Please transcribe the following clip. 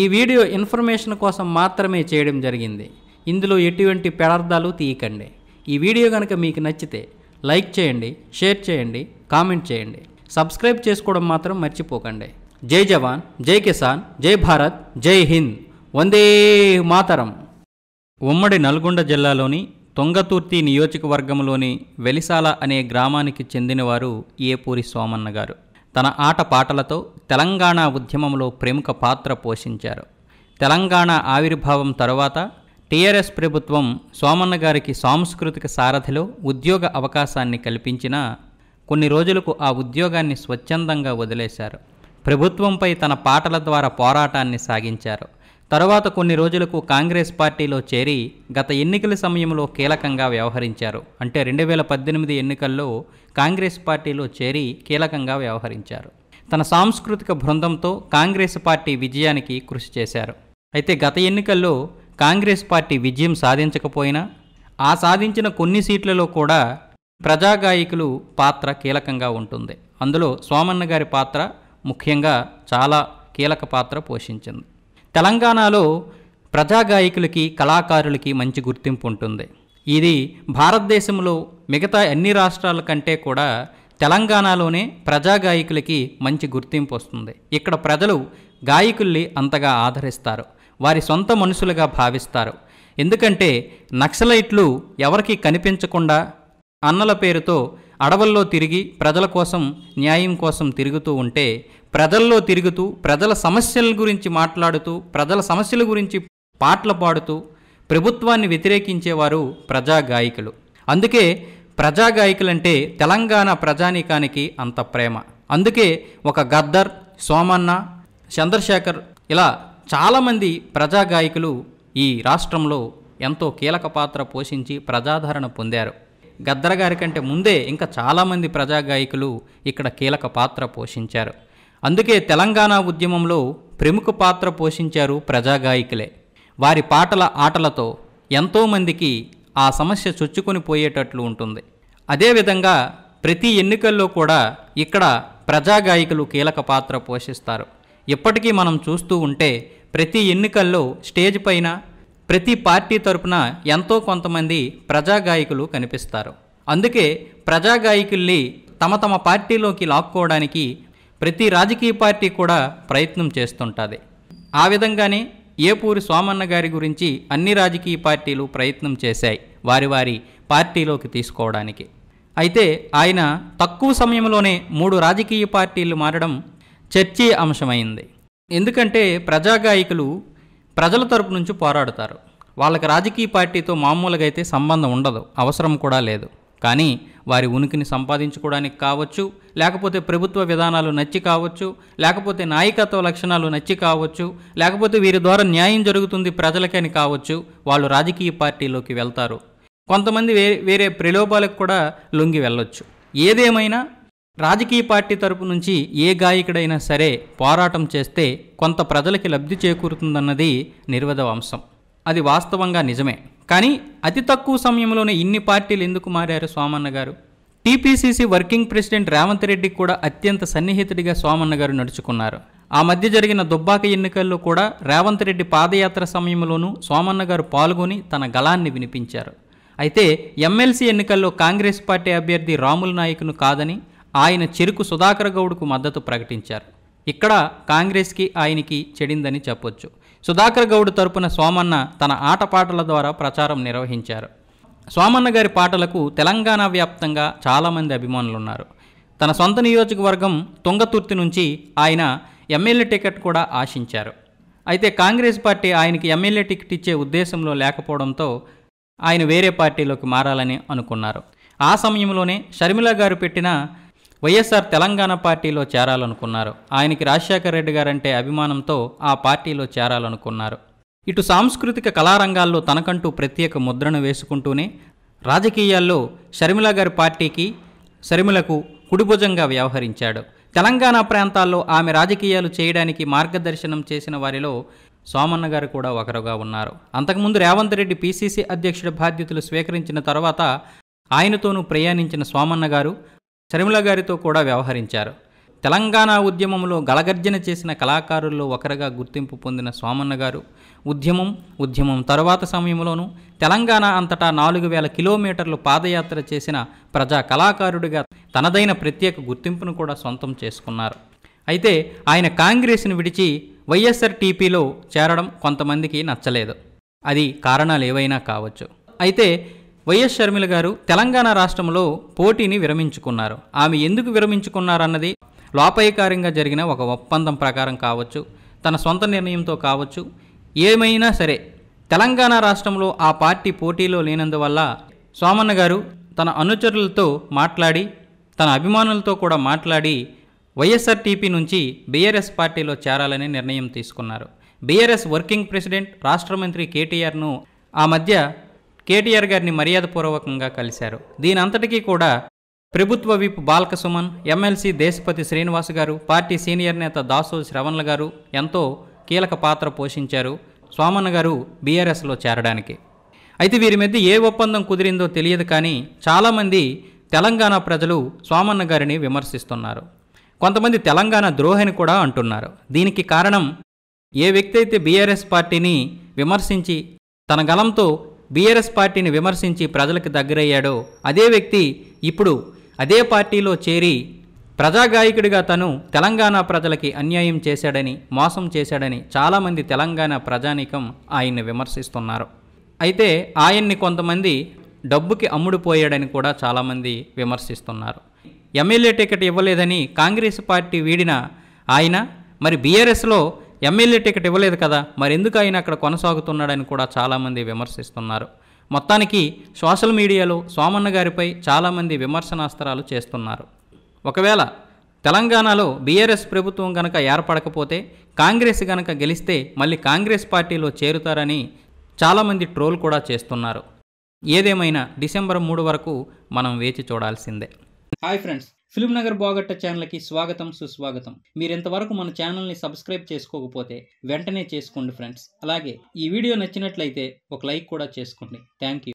ఈ video information కోసం మాత్రమే చేయడం జరిగింది ఇందులో ఎటువంటి పెడార్థాలు తీయకండి ఈ వీడియో కనుక మీకు నచ్చితే లైక్ చేయండి షేర్ చేయండి కామెంట్ చేయండి సబ్స్క్రైబ్ చేసుకోవడం మాత్రం మర్చిపోకండి జై జవాన్ జై కిసాన్ జై భారత్ జై హింద్ వందే మాతరం ఉమ్మడి నల్గొండ జిల్లాలోని తుంగతుర్తి నియోజకవర్గంలోని వెలిసాల అనే గ్రామానికి చెందినవారు ఏపూరి సోమన్న గారు తన ఆట పాటలతో తెలంగాణ ఉద్యమంలో ప్రముఖ పాత్ర పోషించారు తెలంగాణ ఆవిర్భావం తరువాత టీఆర్ఎస్ ప్రభుత్వం సోమన్న గారికి సాంస్కృతిక సారథిలో ఉద్యోగ అవకాశాన్ని కల్పించిన కొన్ని రోజులకు ఆ ఉద్యోగాన్ని స్వచ్ఛందంగా వదిలేశారు ప్రభుత్వంపై తన పాటల ద్వారా పోరాటాన్ని సాగించారు తరువాత కొన్ని రోజులకు కాంగ్రెస్ పార్టీలో చేరి గత ఎన్నికల సమయంలో కీలకంగా వ్యవహరించారు అంటే రెండు వేల పద్దెనిమిది ఎన్నికల్లో కాంగ్రెస్ పార్టీలో చేరి కీలకంగా వ్యవహరించారు తన సాంస్కృతిక బృందంతో కాంగ్రెస్ పార్టీ విజయానికి కృషి చేశారు అయితే గత ఎన్నికల్లో కాంగ్రెస్ పార్టీ విజయం సాధించకపోయినా ఆ సాధించిన కొన్ని సీట్లలో కూడా ప్రజాగాయకులు పాత్ర కీలకంగా ఉంటుంది అందులో సోమన్న గారి పాత్ర ముఖ్యంగా చాలా కీలక పాత్ర పోషించింది తెలంగాణలో ప్రజాగాయకులకి కళాకారులకి మంచి గుర్తింపు ఉంటుంది ఇది భారతదేశంలో మిగతా అన్ని రాష్ట్రాల కంటే కూడా తెలంగాణలోనే ప్రజాగాయకులకి మంచి గుర్తింపు వస్తుంది ఇక్కడ ప్రజలు గాయకుల్ని అంతగా ఆదరిస్తారు వారి సొంత మనుషులుగా భావిస్తారు ఎందుకంటే నక్సలైట్లు ఎవరికి కనిపించకుండా అన్నల పేరుతో అడవుల్లో తిరిగి ప్రజల కోసం న్యాయం కోసం తిరుగుతూ ఉంటే ప్రజల్లో తిరుగుతూ ప్రజల సమస్యల గురించి మాట్లాడుతూ ప్రజల సమస్యల గురించి పాటలు పాడుతూ ప్రభుత్వాన్ని వ్యతిరేకించేవారు ప్రజాగాయకులు అందుకే ప్రజాగాయకులంటే తెలంగాణ ప్రజానీకానికి అంత ప్రేమ అందుకే ఒక గద్దర్ సోమన్న చంద్రశేఖర్ ఇలా చాలామంది ప్రజాగాయకులు ఈ రాష్ట్రంలో ఎంతో కీలక పాత్ర పోషించి ప్రజాదరణ పొందారు గద్దర్ గారి కంటే ముందే ఇంకా చాలామంది ప్రజాగాయకులు ఇక్కడ కీలక పాత్ర పోషించారు అందుకే తెలంగాణ ఉద్యమంలో ప్రముఖ పాత్ర పోషించారు ప్రజాగాయకులే వారి పాటల ఆటలతో ఎంతోమందికి ఆ సమస్య చొచ్చుకొని పోయేటట్లు ఉంటుంది అదేవిధంగా ప్రతి ఎన్నికల్లో కూడా ఇక్కడ ప్రజాగాయకులు కీలక పాత్ర పోషిస్తారు ఇప్పటికీ మనం చూస్తూ ఉంటే ప్రతి ఎన్నికల్లో స్టేజ్ పైన ప్రతి పార్టీ తరపున ఎంతో కొంతమంది ప్రజాగాయకులు కనిపిస్తారు అందుకే ప్రజాగాయకుల్ని తమ తమ పార్టీలోకి లాక్కోవడానికి ప్రతి రాజకీయ పార్టీ కూడా ప్రయత్నం చేస్తుంటుంది ఆ విధంగానే ఏపూరి సోమన్న గారి గురించి అన్ని రాజకీయ పార్టీలు ప్రయత్నం చేశాయి వారి వారి పార్టీలోకి తీసుకోవడానికి అయితే ఆయన తక్కువ సమయంలోనే మూడు రాజకీయ పార్టీలు మారడం చర్చీ అంశమైంది ఎందుకంటే ప్రజాగాయకులు ప్రజల తరపు నుంచి పోరాడుతారు వాళ్ళకి రాజకీయ పార్టీతో మామూలుగా అయితే సంబంధం ఉండదు అవసరం కూడా లేదు కానీ వారి ఉనికిని సంపాదించుకోవడానికి కావచ్చు లేకపోతే ప్రభుత్వ విధానాలు నచ్చి కావచ్చు లేకపోతే నాయకత్వ లక్షణాలు నచ్చి కావచ్చు లేకపోతే వీరి ద్వారా న్యాయం జరుగుతుంది ప్రజలకని కావచ్చు వాళ్ళు రాజకీయ పార్టీలోకి వెళ్తారు కొంతమంది వేరే వేరే ప్రలోభాలకు కూడా లొంగి వెళ్ళొచ్చు ఏదేమైనా రాజకీయ పార్టీ తరపు నుంచి ఏ గాయకుడైనా సరే పోరాటం చేస్తే కొంత ప్రజలకి లబ్ధి చేకూరుతుందన్నది నిర్వధ వంశం అది వాస్తవంగా నిజమే కానీ అతి తక్కువ సమయంలోనే ఇన్ని పార్టీలు ఎందుకు మారారు సోమన్న గారు TPCC working president Revanth Reddy కూడా అత్యంత సన్నిహితుడిగా సోమన్న గారు నడుచుకున్నారు ఆ మధ్య జరిగిన దుబ్బాక ఎన్నికల్లో కూడా రేవంత్ రెడ్డి పాదయాత్ర సమయంలోనూ సోమన్న గారు పాల్గొని తన గళాన్ని వినిపించారు అయితే ఎమ్మెల్సీ ఎన్నికల్లో కాంగ్రెస్ పార్టీ అభ్యర్థి రాముల నాయకును కాదని ఆయన చెరుకు సుధాకర్ గౌడ్కు మద్దతు ప్రకటించారు ఇక్కడ కాంగ్రెస్కి ఆయనకి చెడిందని చెప్పొచ్చు సుధాకర్ గౌడ్ తరపున సోమన్న తన ఆటపాటల ద్వారా ప్రచారం నిర్వహించారు సోమన్న గారి పాటలకు తెలంగాణ వ్యాప్తంగా చాలామంది అభిమానులున్నారు తన సొంత నియోజకవర్గం తుంగతుర్తి నుంచి ఆయన ఎమ్మెల్యే టికెట్ కూడా ఆశించారు అయితే కాంగ్రెస్ పార్టీ ఆయనకి ఎమ్మెల్యే టికెట్ ఇచ్చే ఉద్దేశంలో లేకపోవడంతో ఆయన వేరే పార్టీలోకి మారాలని అనుకున్నారు ఆ సమయంలోనే షర్మిల గారు పెట్టిన వైఎస్ఆర్ తెలంగాణ పార్టీలో చేరాలనుకున్నారు ఆయనకి రాజశేఖర రెడ్డి గారంటే అభిమానంతో ఆ పార్టీలో చేరాలనుకున్నారు ఇటు సాంస్కృతిక కళారంగాల్లో తనకంటూ ప్రత్యేక ముద్రను వేసుకుంటూనే రాజకీయాల్లో షర్మిల గారి పార్టీకి షర్మిలకు కుడిభుజంగా వ్యవహరించాడు తెలంగాణ ప్రాంతాల్లో ఆమె రాజకీయాలు చేయడానికి మార్గదర్శనం చేసిన వారిలో సోమన్న గారు కూడా ఒకరుగా ఉన్నారు అంతకుముందు రేవంత్ రెడ్డి పీసీసీ అధ్యక్షుడి బాధ్యతలు స్వీకరించిన తర్వాత ఆయనతోనూ ప్రయాణించిన సోమన్న గారు షర్మిల గారితో కూడా వ్యవహరించారు తెలంగాణ ఉద్యమంలో గలగర్జన చేసిన కళాకారుల్లో ఒకరిగా గుర్తింపు పొందిన సోమన్న గారు ఉద్యమం ఉద్యమం తరువాత సమయంలోనూ తెలంగాణ అంతటా నాలుగు వేల కిలోమీటర్లు పాదయాత్ర చేసిన ప్రజా కళాకారుడిగా తనదైన ప్రత్యేక గుర్తింపును కూడా సొంతం చేసుకున్నారు అయితే ఆయన కాంగ్రెస్ను విడిచి వైఎస్ఆర్ టీపీలో చేరడం కొంతమందికి నచ్చలేదు అది కారణాలు ఏవైనా కావచ్చు అయితే వైఎస్ షర్మిల గారు తెలంగాణ రాష్ట్రంలో పోటీని విరమించుకున్నారు ఆమె ఎందుకు విరమించుకున్నారన్నది లోపాయకారంగా జరిగిన ఒక ఒప్పందం ప్రకారం కావచ్చు తన సొంత నిర్ణయంతో కావచ్చు ఏమైనా సరే తెలంగాణ రాష్ట్రంలో ఆ పార్టీ పోటీలో లేనందువల్ల సోమన్న గారు తన అనుచరులతో మాట్లాడి తన అభిమానులతో కూడా మాట్లాడి వైఎస్ఆర్టీపీ నుంచి బీఆర్ఎస్ పార్టీలో చేరాలని నిర్ణయం తీసుకున్నారు బీఆర్ఎస్ వర్కింగ్ ప్రెసిడెంట్ రాష్ట్ర మంత్రి కేటీఆర్ను ఆ మధ్య కేటీఆర్ గారిని మర్యాదపూర్వకంగా కలిశారు దీనంతటికీ కూడా ప్రభుత్వ విప్ బాల్క సుమన్ ఎమ్మెల్సీ దేశపతి శ్రీనివాస్ గారు పార్టీ సీనియర్ నేత దాసో శ్రవణ్ల గారు ఎంతో కీలక పాత్ర పోషించారు సోమన్న గారు బీఆర్ఎస్లో చేరడానికి అయితే వీరి మధ్య ఏ ఒప్పందం కుదిరిందో తెలియదు కానీ చాలామంది తెలంగాణ ప్రజలు సోమన్న గారిని విమర్శిస్తున్నారు కొంతమంది తెలంగాణ ద్రోహిని కూడా అంటున్నారు దీనికి కారణం ఏ వ్యక్తి అయితే బీఆర్ఎస్ పార్టీని విమర్శించి తన గలంతో బీఆర్ఎస్ పార్టీని విమర్శించి ప్రజలకు దగ్గరయ్యాడో అదే వ్యక్తి ఇప్పుడు అదే పార్టీలో చేరి ప్రజాగాయకుడిగా తను తెలంగాణ ప్రజలకి అన్యాయం చేశాడని మోసం చేశాడని చాలామంది తెలంగాణ ప్రజానీకం ఆయన్ని విమర్శిస్తున్నారు అయితే ఆయన్ని కొంతమంది డబ్బుకి అమ్ముడుపోయాడని కూడా చాలామంది విమర్శిస్తున్నారు ఎమ్మెల్యే టికెట్ ఇవ్వలేదని కాంగ్రెస్ పార్టీ వీడిన ఆయన మరి బీఆర్ఎస్లో ఎమ్మెల్యే టికెట్ ఇవ్వలేదు కదా మరెందుకు ఆయన అక్కడ కొనసాగుతున్నాడని కూడా చాలామంది విమర్శిస్తున్నారు మొత్తానికి సోషల్ మీడియాలో సోమన్న గారిపై చాలామంది విమర్శనాస్త్రాలు చేస్తున్నారు ఒకవేళ తెలంగాణలో బీఆర్ఎస్ ప్రభుత్వం గనక ఏర్పడకపోతే కాంగ్రెస్ గనక గెలిస్తే మళ్ళీ కాంగ్రెస్ పార్టీలో చేరుతారని చాలామంది ట్రోల్ కూడా చేస్తున్నారు ఏదేమైనా డిసెంబర్ మూడు వరకు మనం వేచి చూడాల్సిందే హాయ్ ఫ్రెండ్స్ ఫిలిం నగర్ బాగట్ట ఛానల్కి స్వాగతం సుస్వాగతం మీరు ఇంతవరకు మన ఛానల్ని సబ్స్క్రైబ్ చేసుకోకపోతే వెంటనే చేసుకోండి ఫ్రెండ్స్ అలాగే ఈ వీడియో నచ్చినట్లయితే ఒక లైక్ కూడా చేసుకోండి థ్యాంక్ యూ